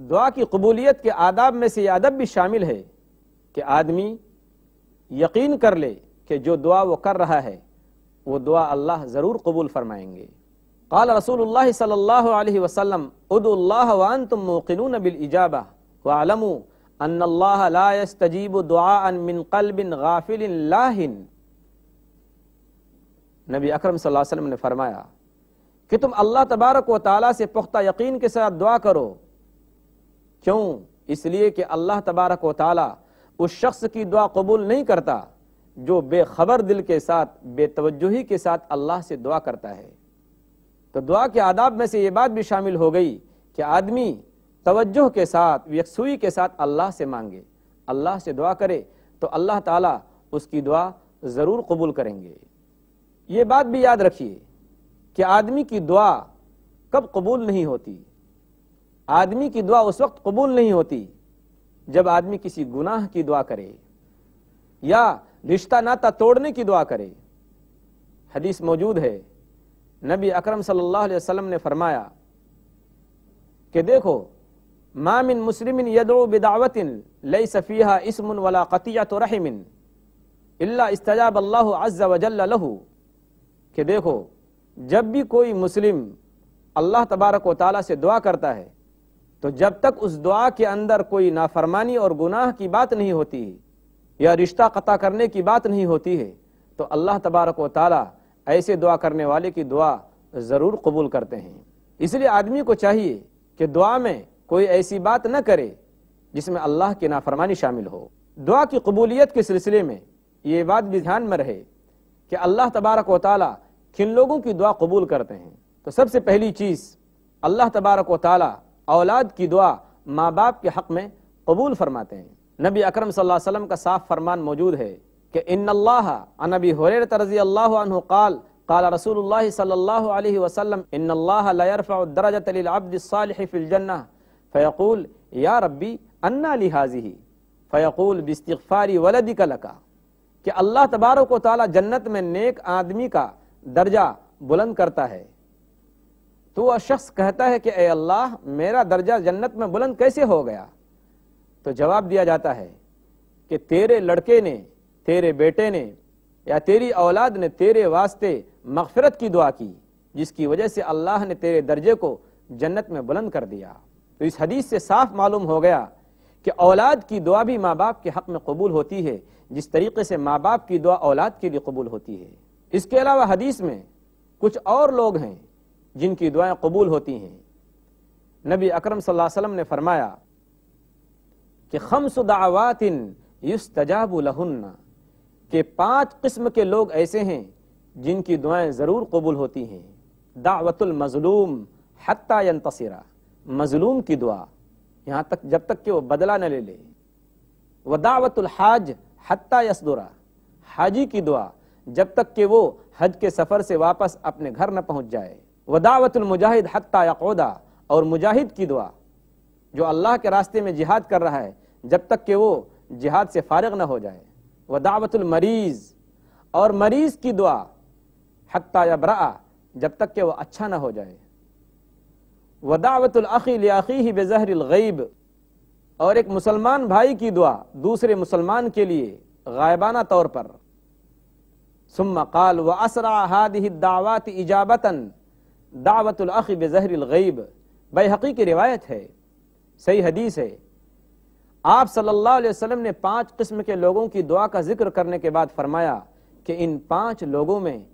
दुआ की कबूलियत के आदाब में से अदब भी शामिल है कि आदमी यकीन कर ले कि जो दुआ वो कर रहा है वो दुआ अल्लाह ज़रूर कबूल फरमाएंगे الله रसूल موقنون بالاجابه واعلموا ان الله لا يستجيب دعاء من قلب غافل कल बिन गाफिल लाहिन नबी अकरम وسلم نے فرمایا कि तुम अल्लाह तबारक و تعالی से पुख्ता यकीन के साथ दुआ करो क्यों इसलिए कि अल्लाह तबारक व ताली उस शख्स की दुआ कबूल नहीं करता जो बेखबर दिल के साथ बेतवजही के साथ अल्लाह से दुआ करता है तो दुआ के आदाब में से ये बात भी शामिल हो गई कि आदमी तवज्जो के साथ यकसुई के साथ अल्लाह से मांगे अल्लाह से दुआ करे तो अल्लाह ताला उसकी दुआ ज़रूर कबूल करेंगे ये बात भी याद रखिए कि आदमी की दुआ कब कबूल नहीं होती आदमी की दुआ उस वक्त कबूल नहीं होती जब आदमी किसी गुनाह की दुआ करे या रिश्ता नाता तोड़ने की दुआ करे हदीस मौजूद है नबी अकरम सल्लल्लाहु अलैहि वसल्लम ने फरमाया कि देखो मामिन मुस्लिम यदो बिदावतिन लई सफ़ीहा इसम वला क़तिया तो रहमिन इल्ला इस्तजाब अल्लाह अज्जा वजल लहू कि देखो जब भी कोई मुस्लिम अल्लाह तबारक व ताली से दुआ करता है तो जब तक उस दुआ के अंदर कोई नाफरमानी और गुनाह की बात नहीं होती या रिश्ता कता करने की बात नहीं होती है तो अल्लाह तबारक वाली ऐसे दुआ करने वाले की दुआ ज़रूर कबूल करते हैं इसलिए आदमी को चाहिए कि दुआ में कोई ऐसी बात न करे जिसमें अल्लाह की नाफरमानी शामिल हो दुआ की कबूलियत के सिलसिले में ये बात भी ध्यान में रहे कि अल्लाह तबारक वाली किन लोगों की दुआ कबूल करते हैं तो सबसे पहली चीज़ अल्लाह तबारक वाली औलाद की दुआ माँ बाप के हक़ में कबूल फरमाते हैं नबी अकरम वसल्लम का साफ फरमान मौजूद है कि इन अनबी हुरर तरजी अल्लाह काल काला रसूल सल्लल्लाहु अलैहि वसल्लम इन अल्लाह फ़यकूल या रब्बी अन्ना लिहाजी फ़यकूल बिस्तफ़ारी वलदी का लका कि अल्लाह तबारक ताली जन्नत में नेक आदमी का दर्जा बुलंद करता है तो वह शख्स कहता है कि ए अल्लाह मेरा दर्जा जन्नत में बुलंद कैसे हो गया तो जवाब दिया जाता है कि तेरे लड़के ने तेरे बेटे ने या तेरी औलाद ने तेरे वास्ते मगफरत की दुआ की जिसकी वजह से अल्लाह ने तेरे दर्जे को जन्नत में बुलंद कर दिया तो इस हदीस से साफ मालूम हो गया कि औलाद की दुआ भी माँ बाप के हक में कबूल होती है जिस तरीके से माँ बाप की दुआ औलाद के लिए कबूल होती है इसके अलावा हदीस में कुछ और लोग हैं जिनकी दुआएं कबूल होती हैं नबी अकरम वसल्लम ने फरमाया कि खम्स दावातिन युस तजाबुलहन्ना के पांच किस्म के लोग ऐसे हैं जिनकी दुआएं ज़रूर कबूल होती हैं दावतुल मजलूम हत्ता यंतसरा मजलूम की दुआ यहाँ तक जब तक कि वो बदला न ले ले व दावतुल हाज हत्ता यसदुरा हाजी की दुआ जब तक कि वो हज के सफ़र से वापस अपने घर न पहुँच जाए वदावतुलमुजाहिद हत्ता यकोदा और मुजाहिद की दुआ जो अल्लाह के रास्ते में जिहाद कर रहा है जब तक कि वो जिहाद से फारग ना हो जाए वदावतुलमरीज़ और मरीज़ की दुआ हत्ता यबरा जब तक कि वह अच्छा ना हो जाए वदावतुलअी लखी ही बेजहरगैब और एक मुसलमान भाई की दुआ दूसरे मुसलमान के लिए गायबाना तौर पर सुम्मा काल व असरा हाद दावात इजाबतन दावतुल्ख बज़हरगैब बहकी की रिवायत है सही हदीस है आप सल्लल्लाहु अलैहि वसल्लम ने पांच किस्म के लोगों की दुआ का जिक्र करने के बाद फरमाया कि इन पांच लोगों में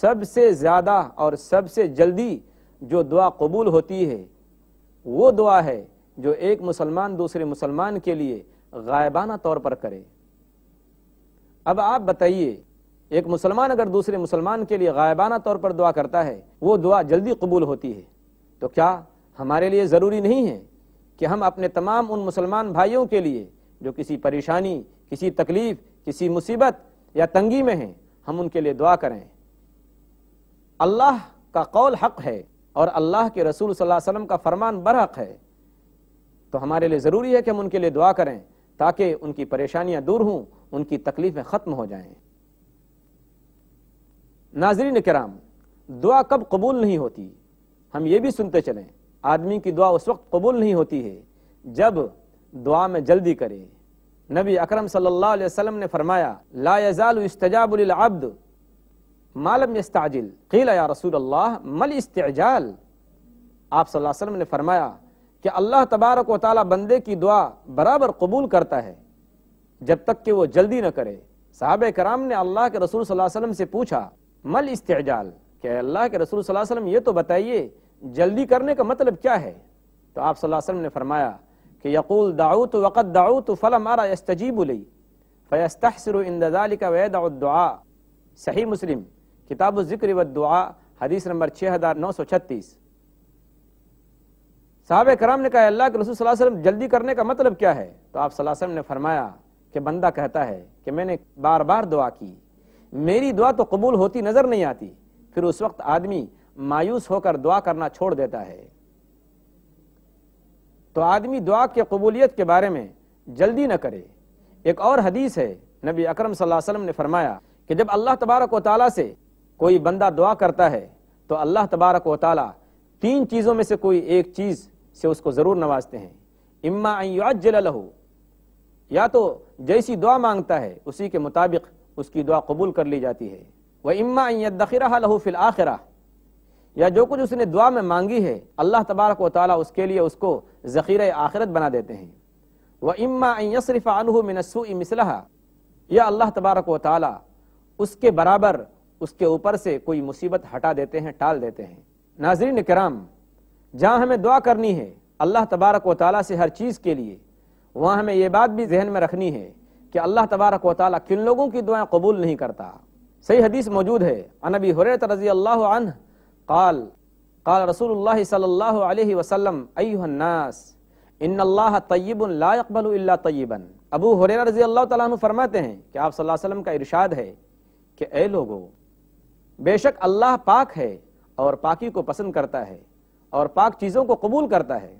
सबसे ज़्यादा और सबसे जल्दी जो दुआ कबूल होती है वो दुआ है जो एक मुसलमान दूसरे मुसलमान के लिए गायबाना तौर पर करे अब आप बताइए एक मुसलमान अगर दूसरे मुसलमान के लिए गायबाना तौर पर दुआ करता है वो दुआ जल्दी कबूल होती है तो क्या हमारे लिए ज़रूरी नहीं है कि हम अपने तमाम उन मुसलमान भाइयों के लिए जो किसी परेशानी किसी तकलीफ़ किसी मुसीबत या तंगी में हैं हम उनके लिए दुआ करें अल्लाह का कौल हक है और अल्लाह के रसूल सल्लल्लाहु अलैहि वसल्लम का फरमान बरहक है तो हमारे लिए ज़रूरी है कि हम उनके लिए दुआ करें ताकि उनकी परेशानियाँ दूर हों उनकी तकलीफ़ें ख़त्म हो जाएं नाजरीन कराम दुआ कब कबूल नहीं होती हम ये भी सुनते चलें आदमी की दुआ उस वक्त कबूल नहीं होती है जब दुआ में जल्दी करे नबी अकरम सल्लल्लाहु अलैहि वसल्लम ने फरमाया ला यजाल इस्तजाबुल अब्द मालम यस्ताजिल कीला या रसूल अल्लाह मल इस्तेजाल आप सल्लल्लाहु अलैहि वसल्लम ने फरमाया कि अल्लाह तबारक व ताली बंदे की दुआ बराबर कबूल करता है जब तक कि वो जल्दी न करे साहब कराम ने अल्लाह के रसूल सल्लल्लाहु अलैहि वसल्लम से पूछा मल इस्तेजाल के अल्लाह के रसूल सल्लल्लाहु अलैहि वसल्लम ये तो बताइए जल्दी करने का मतलब क्या है तो आप सल्लल्लाहु अलैहि वसल्लम ने फरमाया कि यकूल दाऊत वक़त दाऊत फल आरा यस्तजीब उलई फ़यस्तहसर इंदाल का वैद दुआ सही मुस्लिम किताब ज़िक्र व दुआ हदीस नंबर छः हज़ार नौ सौ छत्तीस साहब कराम ने कहा अल्लाह के रसूल सल्लल्लाहु अलैहि वसल्लम जल्दी करने का मतलब क्या है तो आप सल्लल्लाहु अलैहि वसल्लम ने फरमाया कि बंदा कहता है कि मैंने बार बार दुआ की मेरी दुआ तो कबूल होती नजर नहीं आती फिर उस वक्त आदमी मायूस होकर दुआ करना छोड़ देता है तो आदमी दुआ के कबूलियत के बारे में जल्दी न करे एक और हदीस है नबी अकरम सल्लल्लाहु अलैहि वसल्लम ने फरमाया कि जब अल्लाह तबारक वाली से कोई बंदा दुआ करता है तो अल्लाह तबारक वाली तीन चीज़ों में से कोई एक चीज़ से उसको ज़रूर नवाजते हैं इम्मा लहू या तो जैसी दुआ मांगता है उसी के मुताबिक उसकी दुआ कबूल कर ली जाती है वह इम्मा दखिरा लहू फिल आखिरा या जो कुछ उसने दुआ में मांगी है अल्लाह तबारक व उसके लिए उसको ज़ख़ीर आखिरत बना देते हैं वह इम्मा यसरफ़ या अल्लाह तबारक व उसके बराबर उसके ऊपर से कोई मुसीबत हटा देते हैं टाल देते हैं नाजरीन कराम जहाँ हमें दुआ करनी है अल्लाह तबारक व से हर चीज़ के लिए वहाँ हमें ये बात भी जहन में रखनी है कि अल्लाह तबारक व ताली किन लोगों की दुआएं कबूल नहीं करता सही हदीस मौजूद है अनबी हुरत रजी अल्लाह صلى الله عليه وسلم ايها الناس ان الله طيب لا يقبل الا طيبا ابو هريره رضي الله تعالى عنه فرماتے ہیں کہ اپ صلی اللہ علیہ وسلم کا ارشاد ہے کہ اے लोगो بے شک اللہ پاک और اور को पसंद करता है और पाक चीज़ों को कबूल करता है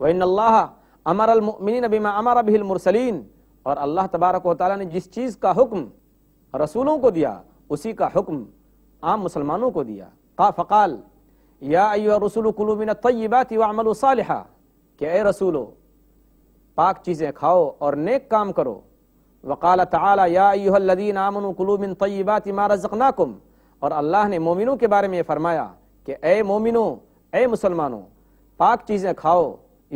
वह इन الله अमर المؤمنين بما امر به المرسلين और अल्लाह तबारक वाली ने जिस चीज़ का हुक्म रसूलों को दिया उसी का हुक्म आम मुसलमानों को दिया का फ़काल या रसूल कुलूमिन तयबात वामल सालहा कि ए रसूलो पाक चीज़ें खाओ और नेक काम करो वकाल ताली यादीन आमन कुलूमिन तयबात मारजनाकुम और अल्लाह ने मोमिनों के बारे में फरमाया कि ए मोमिनो ए मुसलमानो पाक चीज़ें खाओ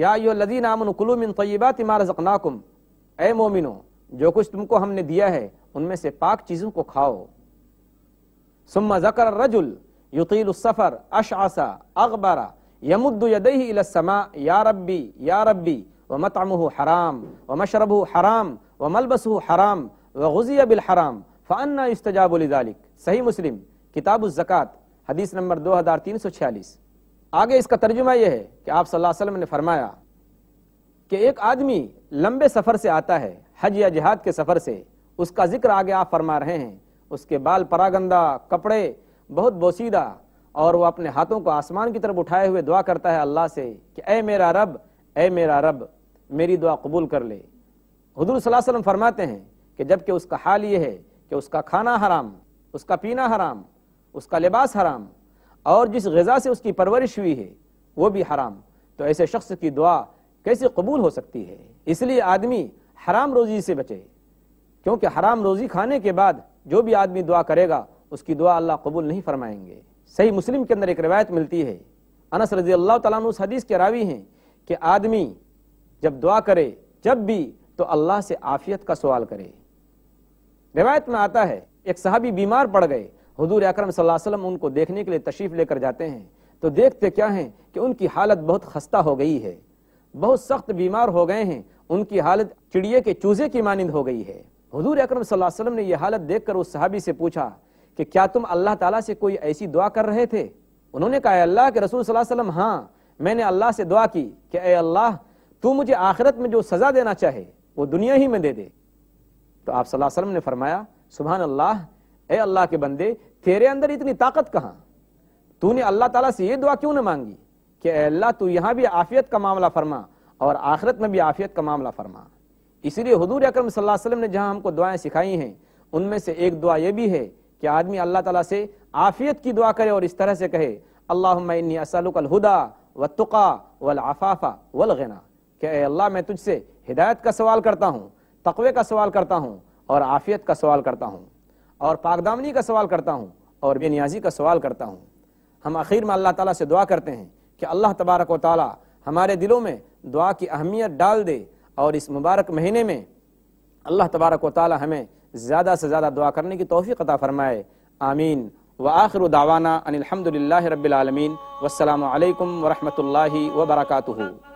या लदीन आमन कुलूमिन तयबात मारजनाकुम ए मोमिनो जो कुछ तुमको हमने दिया है उनमें से पाक चीजों को खाओ सुम्मा जकर रजुल युतील सफर अशासा अकबरा यमुद्दु यदही इलसमा या रब्बी या रब्बी व मतमह हराम व मशरब हराम व मलबस हराम व गुजिया बिल हराम फ़न्ना इस्तजाबुलजालिक सही मुस्लिम किताब ज़क़़त हदीस नंबर दो हज़ार तीन सौ छियालीस आगे इसका तर्जुमा यह है कि आप सल्लल्लाहु अलैहि वसल्लम ने फरमाया कि एक आदमी लंबे सफर से आता है हज या जिहाद के सफर से उसका जिक्र आगे आप फरमा रहे हैं उसके बाल परागंदा कपड़े बहुत बोसीदा और वो अपने हाथों को आसमान की तरफ उठाए हुए दुआ करता है अल्लाह से कि ए मेरा रब ए मेरा रब मेरी दुआ कबूल कर ले हजूर वसल्लम फरमाते हैं कि जबकि उसका हाल ये है कि उसका खाना हराम उसका पीना हराम उसका लिबास हराम और जिस गज़ा से उसकी परवरिश हुई है वो भी हराम तो ऐसे शख्स की दुआ कैसे कबूल हो सकती है इसलिए आदमी हराम रोजी से बचे क्योंकि हराम रोजी खाने के बाद जो भी आदमी दुआ करेगा उसकी दुआ अल्लाह कबूल नहीं फरमाएंगे सही मुस्लिम के अंदर एक रिवायत मिलती है अनस रजी अल्लाह उस हदीस के रावी हैं कि आदमी जब दुआ करे जब भी तो अल्लाह से आफियत का सवाल करे रिवायत में आता है एक साहबी बीमार पड़ गए हजूर अक्रम वसल्लम उनको देखने के लिए तशरीफ लेकर जाते हैं तो देखते क्या है कि उनकी हालत बहुत खस्ता हो गई है बहुत सख्त बीमार हो गए हैं उनकी हालत चिड़िए के चूजे की मानंद हो गई है हजूर अक्रम सलम ने यह हालत देखकर उस सहाबी से पूछा कि क्या तुम अल्लाह तला से कोई ऐसी दुआ कर रहे थे उन्होंने कहा अल्लाह के रसूल वसल्लम हाँ मैंने अल्लाह से दुआ की कि ए अल्लाह तू मुझे आखिरत में जो सज़ा देना चाहे वो दुनिया ही में दे दे तो आप वसल्लम ने फरमाया सुबह अल्लाह ए अल्लाह के बंदे तेरे अंदर इतनी ताकत कहाँ तूने अल्लाह ताला से ये दुआ क्यों ना मांगी कि अल्लाह तू यहाँ भी आफियत का मामला फरमा और आखिरत में भी आफियत का मामला फरमा इसीलिए हजूर अक्रम वसल्लम ने जहाँ हमको दुआएं सिखाई हैं उनमें से एक दुआ यह भी है कि आदमी अल्लाह ताला से आफियत की दुआ करे और इस तरह से कहे अल्लाह असलुकलहुदा व तुका वल आफाफा वल गना कि अल्लाह मैं तुझसे हिदायत का सवाल करता हूँ तकवे का सवाल करता हूँ और आफियत का सवाल करता हूँ और पाकदामनी का सवाल करता हूँ और बेनियाजी का सवाल करता हूँ हम आखिर में अल्लाह ताला से दुआ करते हैं कि अल्लाह तबारक वाली हमारे दिलों में दुआ की अहमियत डाल दे और इस मुबारक महीने में अल्लाह तबारक वाली हमें ज़्यादा से ज़्यादा दुआ करने की तोहफ़ी अता फ़रमाए आमीन व आखिर दावाना अनिलहमदिल्ला रबालमीन वसलम वरहमल वर्का